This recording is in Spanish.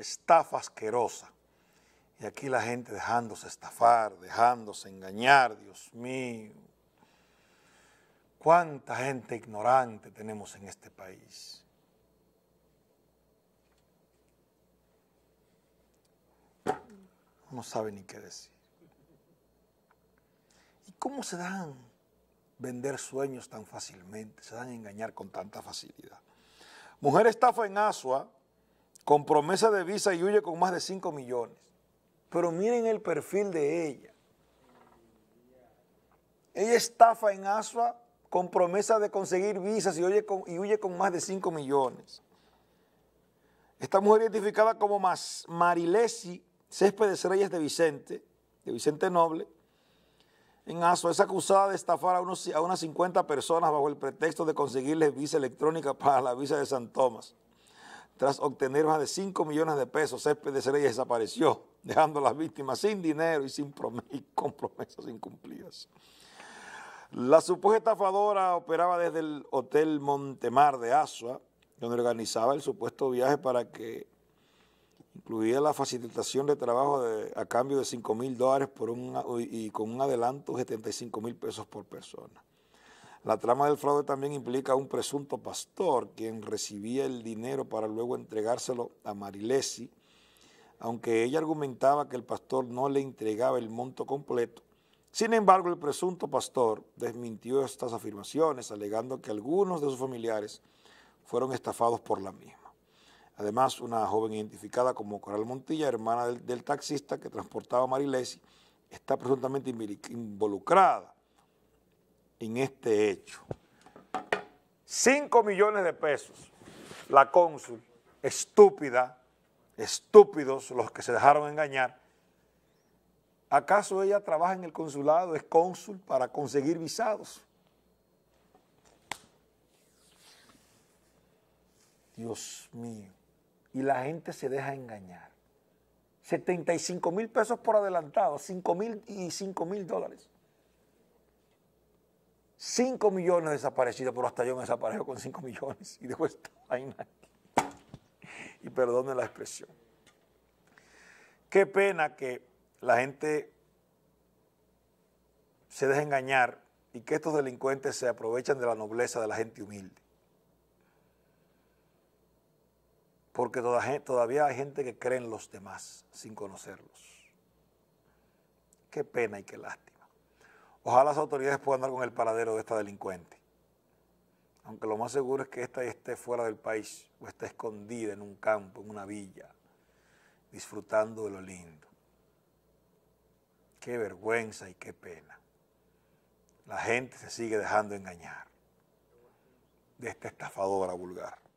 estafa asquerosa. Y aquí la gente dejándose estafar, dejándose engañar, Dios mío. ¿Cuánta gente ignorante tenemos en este país? No sabe ni qué decir. ¿Y cómo se dan vender sueños tan fácilmente? Se dan engañar con tanta facilidad. Mujer estafa en Asua, con promesa de visa y huye con más de 5 millones. Pero miren el perfil de ella. Ella estafa en Asua con promesa de conseguir visas y huye con, más de 5 millones. Esta mujer identificada como Marilesi Céspedes Reyes de Vicente, de Vicente Noble, en Asua es acusada de estafar a, unos, a unas 50 personas bajo el pretexto de conseguirles visa electrónica para la visa de San Tomás tras obtener más de 5 millones de pesos, de Reyes desapareció, dejando a las víctimas sin dinero y sin compromisos con promesas incumplidas. La supuesta estafadora operaba desde el Hotel Montemar de Asua, donde organizaba el supuesto viaje para que incluía la facilitación de trabajo a cambio de 5 mil dólares por un, y con un adelanto de 75 mil pesos por persona. La trama del fraude también implica a un presunto pastor, quien recibía el dinero para luego entregárselo a Marilesi, aunque ella argumentaba que el pastor no le entregaba el monto completo. Sin embargo, el presunto pastor desmintió estas afirmaciones, alegando que algunos de sus familiares fueron estafados por la misma. Además, una joven identificada como Coral Montilla, hermana del, taxista que transportaba a Marilesi, está presuntamente involucrada en este hecho. 5 millones de pesos. La cónsul, estúpida, estúpidos los que se dejaron engañar. ¿Acaso ella trabaja en el consulado, es cónsul para conseguir visados? Dios mío. Y la gente se deja engañar. 75 mil pesos por adelantado, 5 mil y 5 mil dólares. 5 millones desaparecidos, pero hasta yo me desaparezco con 5 millones y dejo esta vaina Y perdone la expresión. Qué pena que la gente se deje engañar y que estos delincuentes se aprovechan de la nobleza de la gente humilde. Porque todavía hay gente que cree en los demás sin conocerlos. Qué pena y qué lástima. Ojalá las autoridades puedan dar con el paradero de esta delincuente. Aunque lo más seguro es que esta esté fuera del país o esté escondida en un campo, en una villa, disfrutando de lo lindo. Qué vergüenza y qué pena. La gente se sigue dejando engañar de esta estafadora vulgar.